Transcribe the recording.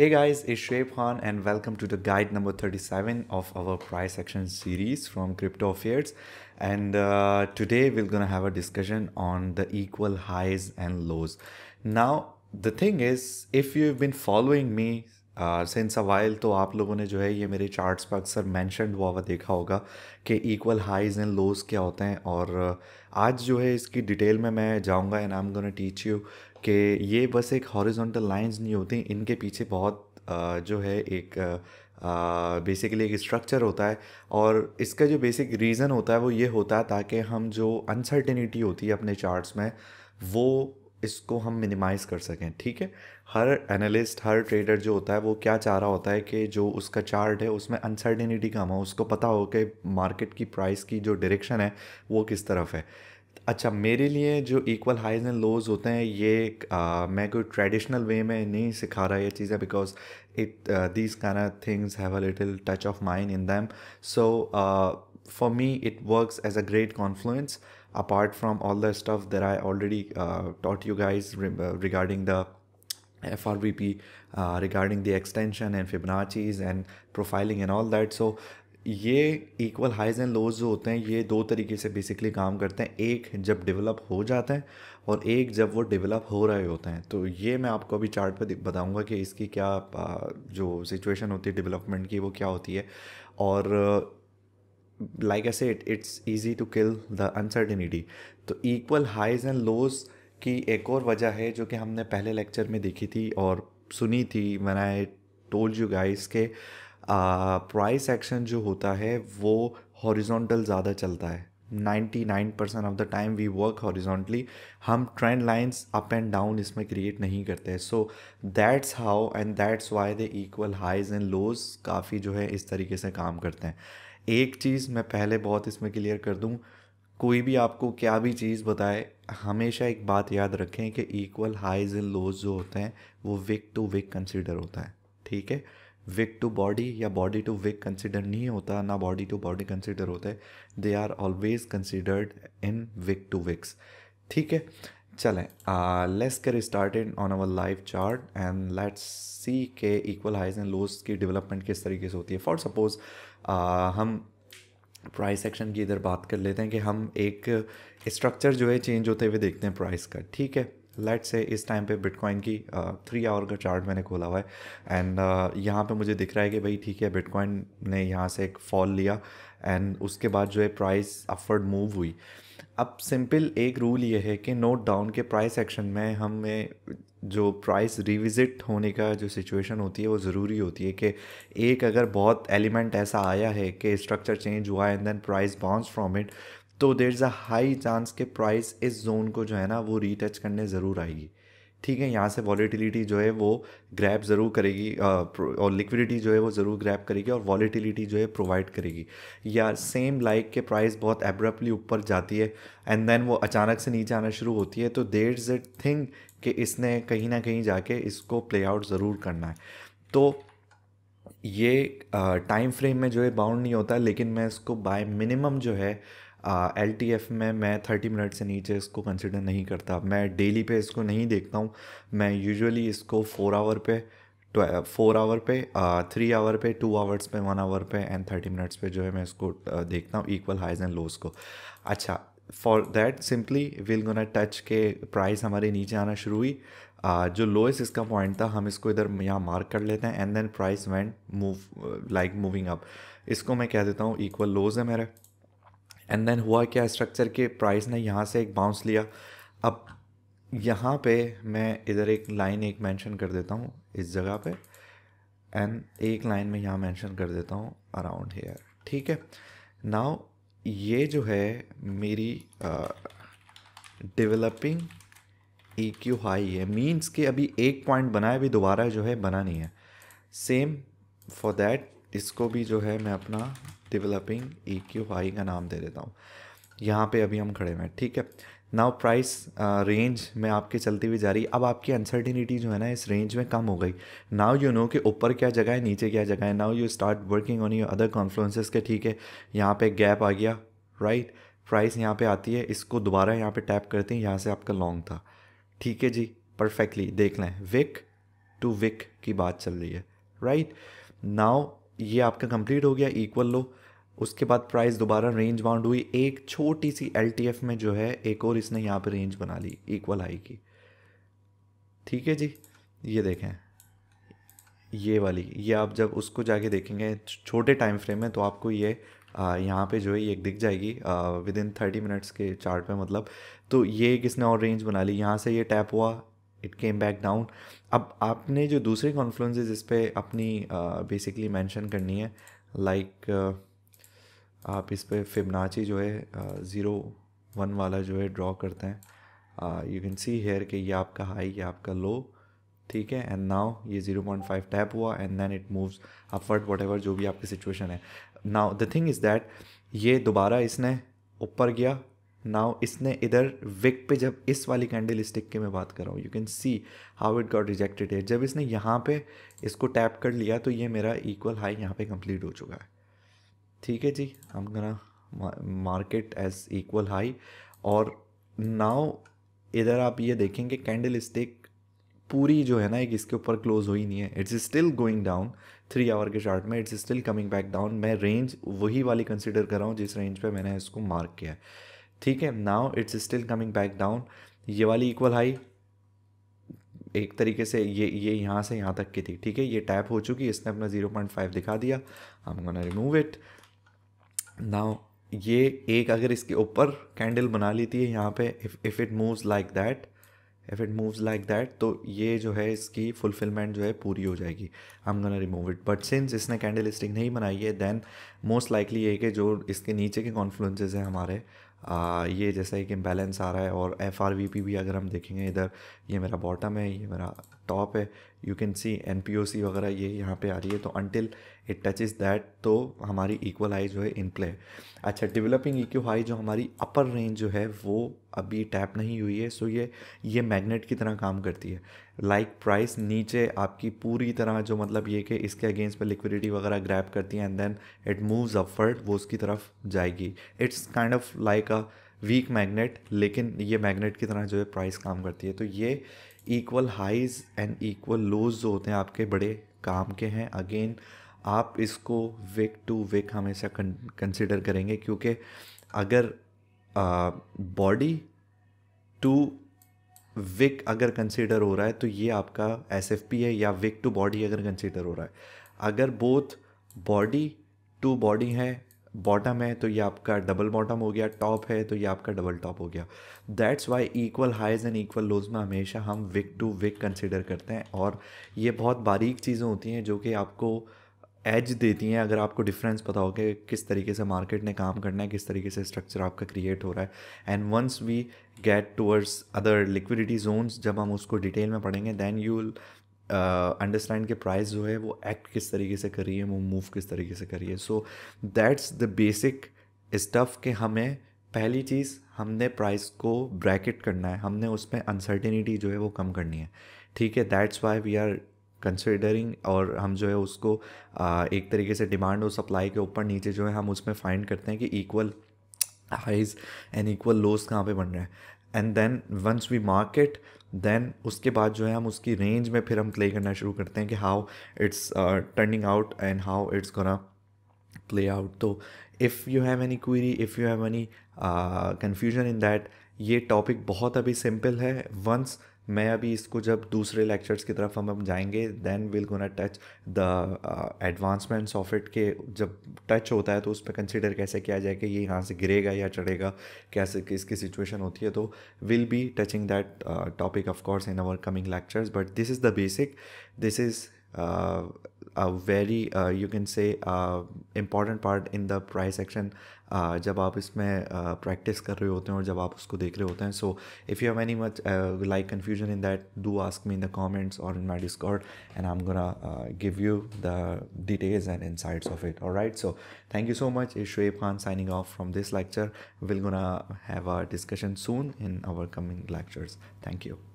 Hey guys, it's Shweb Khan and welcome to the guide number 37 of our price action series from Crypto Affairs. And uh, today we're gonna have a discussion on the equal highs and lows. Now, the thing is, if you've been following me uh, since a while, तो आप लोगों ने जो है ये मेरे charts पर अक्सर मैंशन हुआ हुआ देखा होगा कि इक्वल हाइज एंड लोज क्या होते हैं और uh, आज जो है इसकी डिटेल में मैं जाऊंगा I'm gonna teach you. कि ये बस एक हॉरिजॉन्टल लाइंस नहीं होती इनके पीछे बहुत जो है एक बेसिकली एक स्ट्रक्चर होता है और इसका जो बेसिक रीज़न होता है वो ये होता है ताकि हम जो अनसर्टेनिटी होती है अपने चार्ट्स में वो इसको हम मिनिमाइज़ कर सकें ठीक है हर एनालिस्ट हर ट्रेडर जो होता है वो क्या चाह रहा होता है कि जो उसका चार्ट है उसमें अनसर्टेनिटी कम हो उसको पता हो कि मार्केट की प्राइस की जो डायरेक्शन है वो किस तरफ है अच्छा मेरे लिए जो इक्वल हाइज एंड लोज होते हैं ये मैं कोई ट्रेडिशनल वे में नहीं सिखा रहा ये चीज़ें because it this can things have a little touch of mind in them so for me it works as a great confluence apart from all the stuff there I already taught you guys regarding the F R V P regarding the extension and Fibonaccis and profiling and all that so ये equal highs and लोज जो होते हैं ये दो तरीके से basically काम करते हैं एक जब डेवलप हो जाते हैं और एक जब वो डेवलप हो रहे होते हैं तो ये मैं आपको अभी चार्ट पर बताऊंगा कि इसकी क्या जो सिचुएशन होती है डेवलपमेंट की वो क्या होती है और लाइक ऐसे it it's easy to kill the uncertainty तो इक्वल हाइज़ एंड लोज की एक और वजह है जो कि हमने पहले लेक्चर में देखी थी और सुनी थी मैंने टोल्ड यू गाइस के प्राइस एक्शन जो होता है वो हॉरिजॉन्टल ज़्यादा चलता है 99 percent of the time we work horizontally हम trend lines up and down इसमें क्रिएट नहीं करते हैं so that's how and that's why they equal highs and lows काफ़ी जो है इस तरीके से काम करते हैं एक चीज़ मैं पहले बहुत इसमें क्लियर कर दूँ कोई भी आपको क्या भी चीज़ बताए हमेशा एक बात याद रखें कि इक्वल हाइज एंड लोज जो होते हैं वो विक टू विक कंसिडर होता है ठीक है विक टू बॉडी या बॉडी टू विक कंसिडर नहीं होता ना बॉडी टू बॉडी कंसिडर होता है they are always considered in wick to wicks ठीक है चलें लेट्स कर started on our life chart and let's see के इक्वल हाइज एंड लोज की डेवलपमेंट किस तरीके से होती है फॉर सपोज हम प्राइस सेक्शन की इधर बात कर लेते हैं कि हम एक स्ट्रक्चर जो है चेंज होते हुए देखते हैं प्राइस का ठीक है लेट से इस टाइम पे बिटकॉइन की थ्री आवर का चार्ट मैंने खोला हुआ है एंड यहाँ पे मुझे दिख रहा है कि भाई ठीक है बिटकॉइन ने यहाँ से एक फॉल लिया एंड उसके बाद जो है प्राइस अफर्ड मूव हुई अब सिंपल एक रूल ये है कि नोट डाउन के प्राइस एक्शन में हमें जो प्राइस रिविज़िट होने का जो सिचुएशन होती है वो ज़रूरी होती है कि एक अगर बहुत एलिमेंट ऐसा आया है कि स्ट्रक्चर चेंज हुआ and then price bounce from it तो there is a high chance के प्राइस इस जोन को जो है ना वो रीटच करने ज़रूर आएगी ठीक है यहाँ से वॉलीटिलिटी जो है वो ग्रैप ज़रूर करेगी और लिक्विडिटी जो है वो ज़रूर ग्रैप करेगी और वॉलीटिलिटी जो है प्रोवाइड करेगी या सेम लाइक के प्राइस बहुत एब्रप्टली ऊपर जाती है एंड देन वो अचानक से नीचे आना शुरू होती है तो देर इज़ एट थिंग कि इसने कहीं ना कहीं जाके इसको प्ले आउट ज़रूर करना है तो ये टाइम फ्रेम में जो है बाउंड नहीं होता लेकिन मैं इसको बाय मिनिमम जो है एल टी एफ़ में मैं थर्टी मिनट से नीचे इसको कंसिडर नहीं करता मैं डेली पे इसको नहीं देखता हूँ मैं यूजुअली इसको फोर आवर पे फोर आवर पे थ्री आवर पे टू आवर्स पे वन आवर पे एंड थर्टी मिनट्स पे जो है मैं इसको देखता हूँ इक्वल हाइज एंड लोज को अच्छा for that simply will gonna touch के प्राइस हमारे नीचे आना शुरू हुई uh, जो लोएस्ट इसका पॉइंट था हम इसको इधर यहाँ मार्क कर लेते हैं and then price went move like moving up इसको मैं कह देता हूँ इक्वल लोज है मेरा एंड देन हुआ क्या स्ट्रक्चर के प्राइस ने यहाँ से एक बाउंस लिया अब यहाँ पे मैं इधर एक लाइन एक मेंशन कर देता हूँ इस जगह पे एंड एक लाइन में यहाँ मेंशन कर देता हूँ अराउंड हेयर ठीक है नाउ ये जो है मेरी डेवलपिंग ई क्यू हाई है मीन्स कि अभी एक पॉइंट बना है अभी दोबारा जो है बना नहीं है सेम फॉर दैट इसको भी जो है मैं अपना डेवलपिंग ई क्यू हाई का नाम दे देता हूँ यहाँ पे अभी हम खड़े हैं ठीक है नाउ प्राइस रेंज में आपके चलती हुई जा रही अब आपकी अनसर्टिनिटी जो है ना इस रेंज में कम हो गई नाउ यू नो कि ऊपर क्या जगह है नीचे क्या जगह है now you start working on your other confluences के ठीक है यहाँ पे गैप आ गया राइट प्राइस यहाँ पे आती है इसको दोबारा यहाँ पे टैप करते हैं यहाँ से आपका लॉन्ग था ठीक है जी परफेक्टली देख लें विक टू विक की बात चल रही है राइट right? नाउ ये आपका कंप्लीट हो गया इक्वल लो उसके बाद प्राइस दोबारा रेंज बाउंड हुई एक छोटी सी एल में जो है एक और इसने यहाँ पर रेंज बना ली इक्वल हाई की ठीक है जी ये देखें ये वाली ये आप जब उसको जाके देखेंगे छोटे टाइम फ्रेम में तो आपको ये यहाँ पे जो है ये दिख जाएगी विद इन थर्टी मिनट्स के चार्ट पे मतलब तो ये किसने और रेंज बना ली यहाँ से ये टैप हुआ इट केम बैक डाउन अब आपने जो दूसरे कॉन्फ्लुएंसेस इस पर अपनी बेसिकली मैंशन मेंशन करनी है लाइक like, uh, आप इस पर फिबनाची जो है ज़ीरो वन वाला जो है ड्रॉ करते हैं यू कैन सी हेयर कि ये आपका हाई ये आपका लो ठीक है एंड नाउ ये 0.5 टैप हुआ and then it moves upward whatever जो भी आपकी सिचुएशन है now the thing is that ये दोबारा इसने ऊपर गया नाउ इसने इधर विक पे जब इस वाली कैंडल स्टिक की मैं बात कर रहा हूँ you can see how it got rejected है जब इसने यहाँ पे इसको टैप कर लिया तो ये मेरा इक्वल हाई यहाँ पे कंप्लीट हो चुका है ठीक है जी हम गना मार्केट एज इक्वल हाई और नाव इधर आप ये देखेंगे कैंडल स्टिक पूरी जो है ना एक इसके ऊपर क्लोज हुई नहीं है it's still going down three hour के चार्ट में it's still coming back down मैं रेंज वही वाली कंसिडर कर रहा हूँ जिस रेंज पे मैंने इसको मार्क किया है ठीक है now it's still coming back down ये वाली इक्वल हाई एक तरीके से ये ये यहाँ से यहाँ तक की थी ठीक है ये टैप हो चुकी इसने अपना 0.5 दिखा दिया हम गोना रिमूव इट नाउ ये एक अगर इसके ऊपर कैंडल बना लेती है यहाँ पे if it moves like that if it moves like that तो ये जो है इसकी फुलफिलमेंट जो है पूरी हो जाएगी I am gonna remove it but since इसने कैंडल स्टिक नहीं बनाई है दैन मोस्ट लाइकली ये कि जो इसके नीचे के कॉन्फ्लुएंसेज हैं हमारे ये जैसा एक इम्बेलेंस आ रहा है और एफ आर वी पी भी अगर हम देखेंगे इधर ये मेरा बॉटम है ये मेरा टॉप है you can see N P O C वगैरह ये यहाँ पे आ रही है तो until it touch is that तो हमारी इक्वल हाई जो है इन प्ले अच्छा डेवलपिंग ई क्यू हाई जो हमारी अपर रेंज जो है वो अभी टैप नहीं हुई है सो ये ये मैगनेट की तरह काम करती है लाइक like प्राइस नीचे आपकी पूरी तरह जो मतलब ये कि इसके अगेंस्ट में लिक्विडिटी वगैरह ग्रैप करती है and then it moves upward वो उसकी तरफ जाएगी it's kind of like a weak magnet लेकिन ये मैग्नेट की तरह जो है प्राइस काम करती है तो ये equal highs and equal lows जो होते हैं आपके बड़े काम के हैं अगेन आप इसको विक टू विक हमेशा कंसिडर करेंगे क्योंकि अगर बॉडी uh, टू विक अगर कंसिडर हो रहा है तो ये आपका एस है या विक टू बॉडी अगर कंसिडर हो रहा है अगर बोथ बॉडी टू बॉडी है बॉटम है तो ये आपका डबल बॉटम हो गया टॉप है तो ये आपका डबल टॉप हो गया that's why equal highs and equal lows में हमेशा हम विक टू विक कंसिडर करते हैं और ये बहुत बारीक चीज़ें होती हैं जो कि आपको एज देती हैं अगर आपको डिफरेंस पता हो कि किस तरीके से मार्केट ने काम करना है किस तरीके से स्ट्रक्चर आपका क्रिएट हो रहा है and once we get towards other liquidity zones जब हम उसको डिटेल में पढ़ेंगे दैन यू विल अंडरस्टैंड के प्राइस जो है वो एक्ट किस तरीके से है वो मूव किस तरीके से है so that's the basic stuff कि हमें पहली चीज़ हमने प्राइस को ब्रैकेट करना है हमने उसमें अनसर्टेनिटी जो है वो कम करनी है ठीक है that's why we are considering और हम जो है उसको आ, एक तरीके से डिमांड और सप्लाई के ऊपर नीचे जो है हम उसमें फाइंड करते हैं कि equal highs and equal lows कहाँ पे बन रहे हैं and then once we market then उसके बाद जो है हम उसकी रेंज में फिर हम प्ले करना शुरू करते हैं कि how it's turning out and how it's gonna play out तो if you have any query if you have any confusion in that ये टॉपिक बहुत अभी सिंपल है वंस मैं अभी इसको जब दूसरे लेक्चर्स की तरफ हम हम जाएंगे then will gonna touch the advancements of it के जब टच होता है तो उस पर कंसिडर कैसे किया जाए कि ये यहाँ से गिरेगा या चढ़ेगा कैसे किसकी सिचुएशन होती है तो will be touching that topic of course in our coming lectures but this is the basic this is a very you can say important part in the price the जब आप इसमें प्रैक्टिस कर रहे होते हैं और जब आप उसको देख रहे होते हैं so if you have any much like confusion in that do ask me in the comments और in my Discord and I am gonna give you the details and insights of it और right so thank you so much is Shoaib Khan signing off from this lecture will gonna have a discussion soon in our coming lectures thank you